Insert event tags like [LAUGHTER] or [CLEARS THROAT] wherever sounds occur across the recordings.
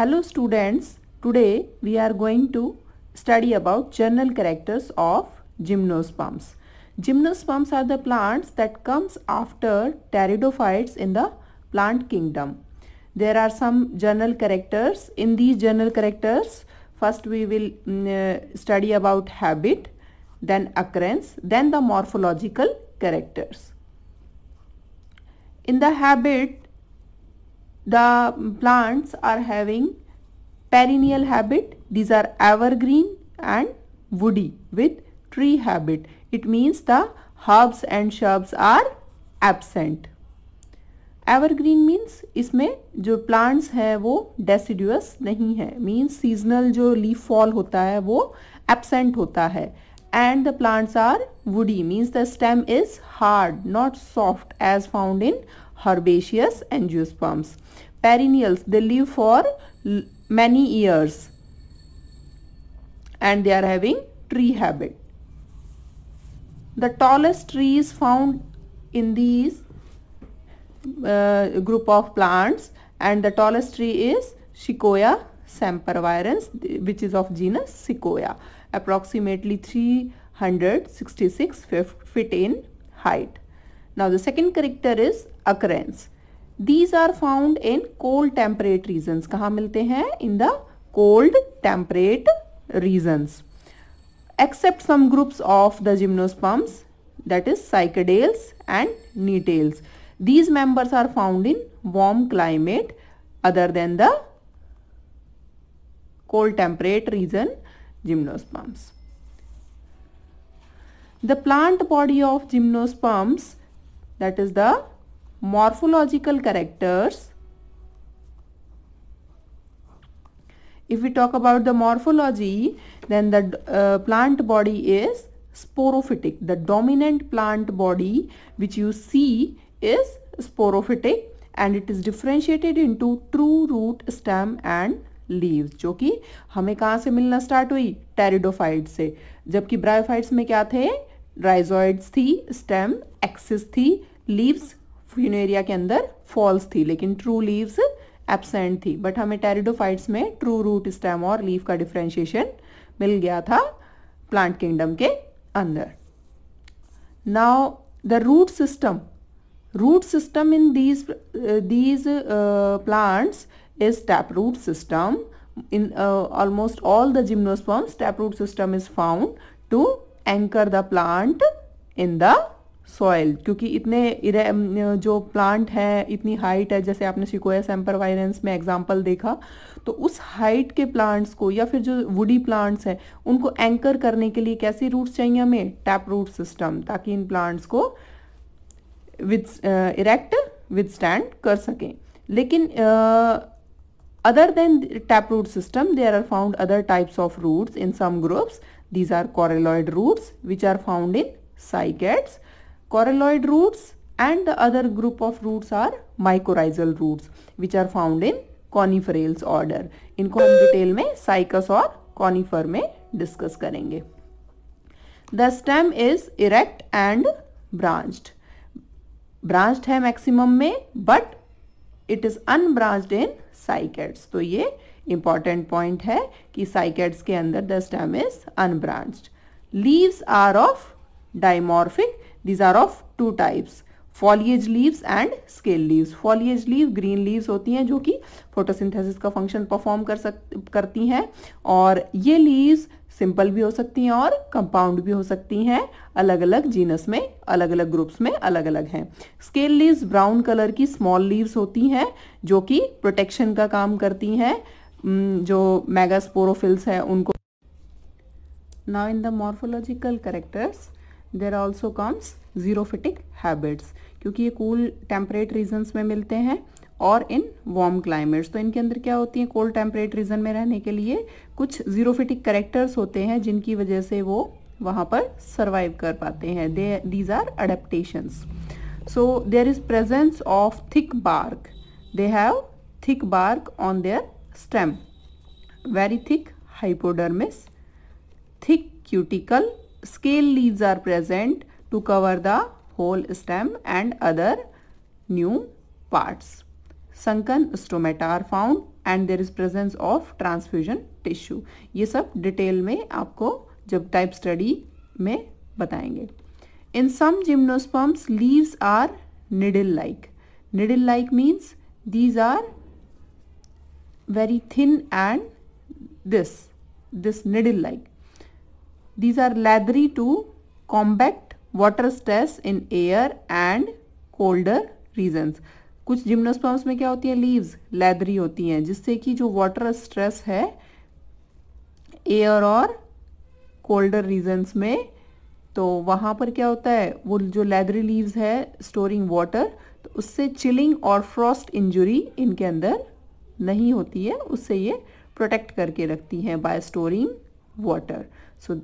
Hello students, today we are going to study about general characters of gymnosperms. Gymnosperms are the plants that comes after pteridophytes in the plant kingdom. There are some general characters. In these general characters, first we will mm, uh, study about habit, then occurrence, then the morphological characters. In the habit, the plants are having perennial habit. These are evergreen and woody with tree habit. It means the herbs and shrubs are absent. Evergreen means इसमें जो plants हैं वो deciduous नहीं है means seasonal जो leaf fall होता है वो एबसेंट होता है and the plants are woody means the stem is hard not soft as found in herbaceous angiosperms. Perennials, they live for many years and they are having tree habit. The tallest trees found in these uh, group of plants and the tallest tree is Sequoia sempervirens which is of genus Sequoia approximately 366 feet in height. Now the second character is occurrence. These are found in cold temperate regions. कहाँ मिलते हैं In the cold temperate regions. Except some groups of the gymnosperms that is cycadales and neatales. These members are found in warm climate other than the cold temperate region gymnosperms. The plant body of gymnosperms that is the morphological characters if we talk about the morphology then the uh, plant body is sporophytic the dominant plant body which you see is sporophytic and it is differentiated into true root stem and leaves जो कि हमें कहाँ से मिलना start हुई pteridophyte से जबकि bryophytes में क्या थे राइजॉइड्स थी स्टेम एक्सिस थी लीव्स फ्यून एरिया के अंदर फॉल्स थी लेकिन ट्रू लीव्स एबसेंट थी बट हमें टेरिडोफाइट्स में ट्रू रूट स्टेम और लीव का डिफ्रेंशिएशन मिल गया था प्लांट किंगडम के अंदर now the root system root system in these these plants is tap root system in almost all the gymnosperms tap root system is found to anchor the plant in the soil क्योंकि इतने जो plant है इतनी height है जैसे आपने sequoia वायरेंस में example देखा तो उस हाइट के प्लांट्स को या फिर जो वुडी प्लांट्स हैं उनको एंकर करने के लिए कैसे रूट्स चाहिए हमें टैप रूट सिस्टम ताकि इन प्लांट्स को विद इरेक्ट विद स्टैंड कर सकें लेकिन other than tap root system there are found other types of roots in some groups these are coralloid roots which are found in cycads Coralloid roots and the other group of roots are mycorrhizal roots which are found in coniferales order इनको हम detail में cycas और कॉनीफर में discuss करेंगे the stem is erect and branched branched है maximum में but it is unbranched in cycads तो ये इंपॉर्टेंट पॉइंट है कि साइकेट्स के अंदर the stem is unbranched leaves are of dimorphic these are of two types foliage leaves and scale leaves foliage leaf green leaves होती हैं जो कि फोटोसिंथेसिस का फंक्शन परफॉर्म कर सक करती हैं और ये लीव्स सिंपल भी हो सकती हैं और कंपाउंड भी हो सकती हैं अलग अलग जीनस में अलग अलग ग्रुप्स में अलग अलग हैं स्केल लीव्स ब्राउन कलर की स्मॉल लीव्स होती हैं जो कि प्रोटेक्शन का काम करती हैं जो मेगास्पोरोफिल्स है उनको now in the morphological characters there also comes xerophytic habits क्योंकि ये कूल टेम्परेट रीजन्स में मिलते हैं और इन वार्म क्लाइमेट्स तो इनके अंदर क्या होती है कोल्ड टेम्परेट रीजन में रहने के लिए कुछ जीरोफिटिक करेक्टर्स होते हैं जिनकी वजह से वो वहाँ पर सर्वाइव कर पाते हैं they these are adaptations so there is presence of thick bark they have thick bark on their stem very thick hypodermis thick cuticle scale leaves are present to cover the whole stem and other new parts. Sunken stomata are found and there is presence of transfusion tissue. ये सब detail में आपको जब type study में बताएंगे in some gymnosperms leaves are needle like needle like means these are very thin and this this needle like These are leathery to combat water stress in air and colder regions. कुछ gymnosperms में क्या होती हैं leaves leathery होती हैं जिससे कि जो वाटर स्ट्रेस है एयर और कोल्डर रीजन्स में तो वहाँ पर क्या होता है वो जो लेदरी लीव्स है स्टोरिंग वाटर तो उससे चिलिंग और फ्रॉस्ट इंजरी इनके अंदर नहीं होती है उससे ये प्रोटेक्ट करके रखती हैं by storing water so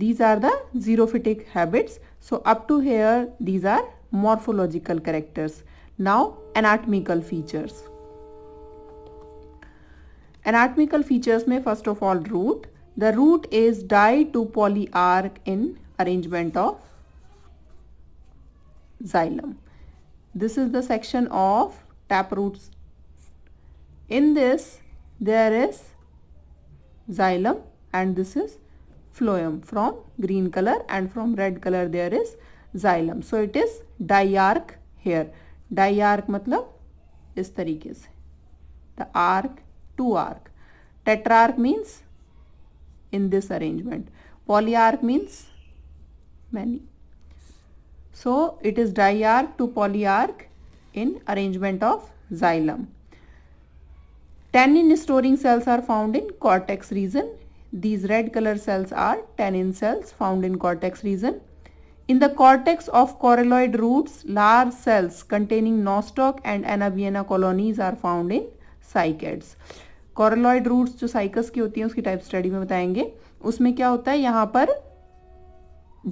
These are the xerophytic habits. So up to here these are morphological characters. Now anatomical features. Anatomical features may first of all root. The root is di to polyarch in arrangement of xylem. This is the section of taproots. In this there is xylem and this is phloem from green color and from red color there is xylem. So it is diarch here. Diarch मतलब is तरीके से the arc, two arc. Tetrarch means in this arrangement. Polyarch means many. So it is diarch to polyarch in arrangement of xylem. Tannin storing cells are found in cortex region These red color cells are tannin cells found in cortex region. In the cortex of coralloid roots, large cells containing nostoc and anabiena colonies are found in cycads coralloid roots jo cycas ki hoti hai uski type study mein batayenge usme kya hota hai yahan par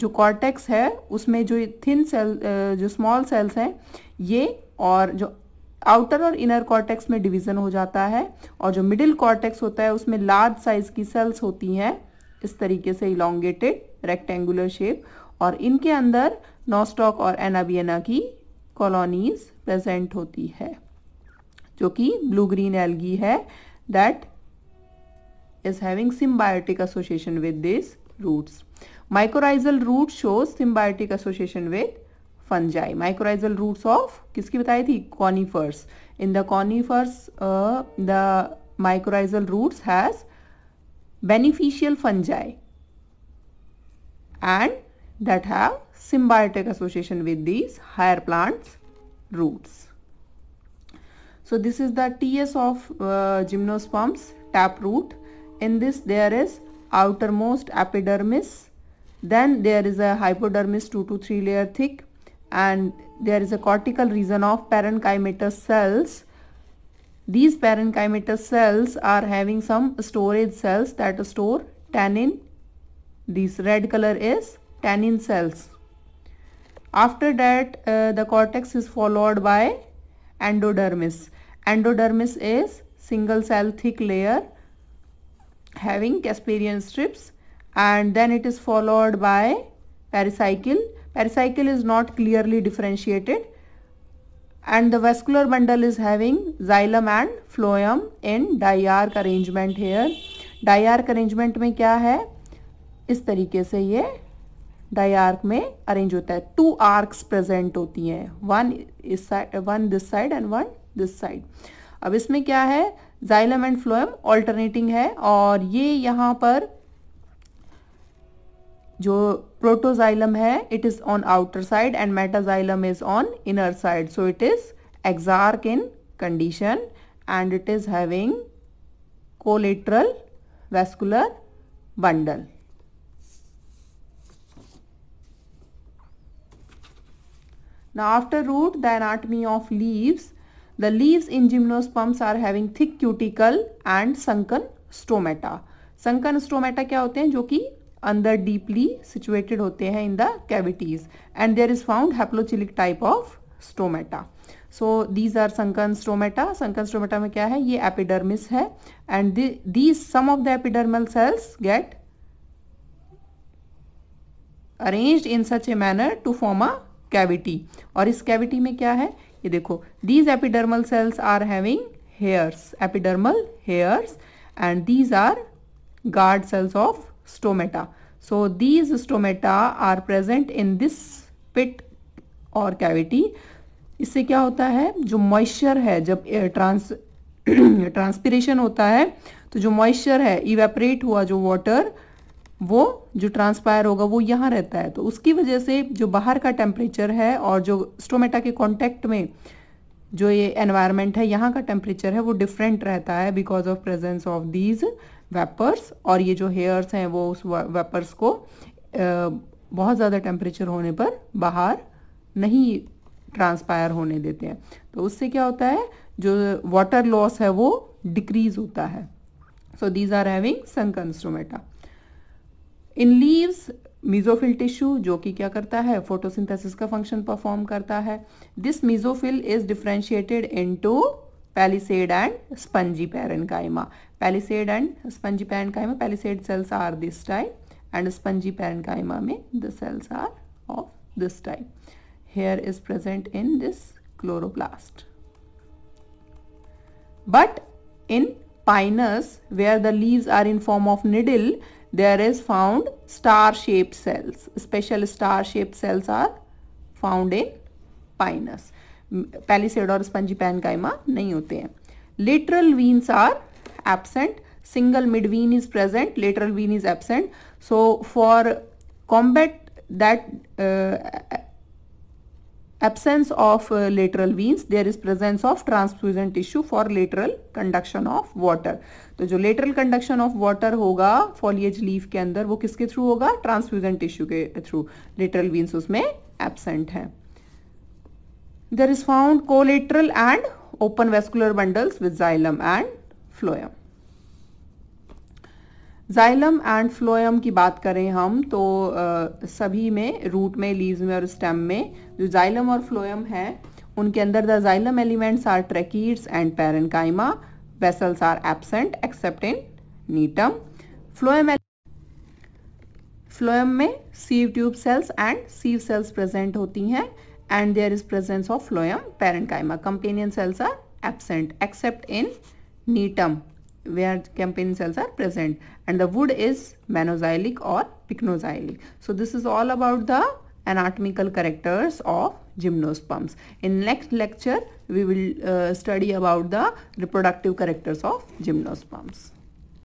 जो cortex है उसमें जो thin cell जो small cells हैं ये और जो outer और इनर कॉर्टेक्स में डिवीजन हो जाता है और जो मिडिल कॉर्टेक्स होता है उसमें लार्ज साइज की सेल्स होती हैं इस तरीके से इलांगेटेड रेक्टेंगुलर शेप और इनके अंदर नॉस्टॉक और एनाबियना की कॉलोनीज प्रेजेंट होती है जो कि ब्लू ग्रीन एल्गी है that is having symbiotic association with this roots mycorrhizal root shows symbiotic association with Mycorrhizal roots of. Of किसकी बताई थी Conifers. the the conifers uh, the mycorrhizal roots has beneficial fungi and that have symbiotic association with these higher plants roots. So this is the TS of uh, gymnosperms root. In this there is outermost epidermis. Then there is a hypodermis 2 to 3 layer thick and there is a cortical region of parenchymatous cells. These parenchymatous cells are having some storage cells that store tannin. This red color is tannin cells. After that uh, the cortex is followed by endodermis. Endodermis is single cell thick layer having Casparian strips and then it is followed by pericycle Aricycle is not clearly differentiated and the vascular bundle is having xylem and phloem in diarch arrangement here. Diarch arrangement में क्या है इस तरीके से ये डायार्क में arrange होता है टू आर्क्स प्रेजेंट होती हैं वन इस side one this side and one this side अब इसमें क्या है जाइलम एंड फ्लोएम ऑल्टरनेटिंग है और ये यहाँ पर जो प्रोटोजाइलम है it is on outer side and metaxylem is on inner side so it is exarch in condition and it is having collateral vascular bundle. Now after root the anatomy of leaves, the leaves in gymnosperms are having thick cuticle and sunken stomata. Sunken stomata क्या होते हैं जो कि अंदर deeply situated होते हैं in the cavities and there is found haplocheilic type of stomata so these are sunken stomata sunken stomata में क्या है ये एपिडर्मिस है and these some of the epidermal cells get arrange in such a manner to form a cavity और इस cavity में क्या है ये देखो these epidermal cells are having hairs epidermal hairs and these are guard cells of stomata. So these stomata are present in this pit or cavity. इससे क्या होता है जो मॉइस्चर है जब ट्रांस ट्रांसपीरेशन [CLEARS THROAT] होता है तो जो मॉइस्चर है इवेपरेट हुआ जो वाटर वो जो ट्रांसपायर होगा वो यहाँ रहता है तो उसकी वजह से जो बाहर का टेम्परेचर है और जो स्टोमेटा के कांटेक्ट में जो ये एनवायरनमेंट है यहाँ का टेम्परेचर है वो डिफरेंट रहता है because of presence of these vapours और ये जो हेयर्स हैं वो उस वेपर्स को बहुत ज़्यादा टेम्परेचर होने पर बाहर नहीं ट्रांसपायर होने देते हैं तो उससे क्या होता है जो वाटर लॉस है वो डिक्रीज होता है so these are having sunken stomata in leaves mesophyll tissue जो कि क्या करता है फोटोसिंथेसिस का फंक्शन परफॉर्म करता है this mesophyll is differentiated into palisade and spongy parenchyma. Palisade and spongy parenchyma, palisade cells are this type and spongy parenchyma may the cells are of this type. Here is present in this chloroplast. But in pinus where the leaves are in form of needle there is found star shaped cells. Special star shaped cells are found in pinus. Palisade और spongy parenchyma नहीं होते हैं lateral veins are absent single mid vein is present lateral vein is absent so for combat that absence of lateral veins there is presence of transfusion tissue for lateral conduction of water तो जो lateral conduction of water होगा foliage leaf के अंदर वो किसके through होगा transfusion tissue के through lateral veins उसमें एबसेंट है There is found collateral and open vascular bundles with xylem and phloem. Xylem and phloem की बात करें हम तो आ, सभी में रूट में लीव्स में और स्टेम में जो जाइलम और फ्लोएम है उनके अंदर the xylem elements are tracheids and parenchyma vessels are absent except in gnetum phloem phloem में sieve tube cells and sieve cells present होती हैं and there is presence of phloem parenchyma. Companion cells are absent except in netum where companion cells are present and the wood is manozylic or pycnozylic. So this is all about the anatomical characters of gymnosperms. In next lecture we will uh, study about the reproductive characters of gymnosperms.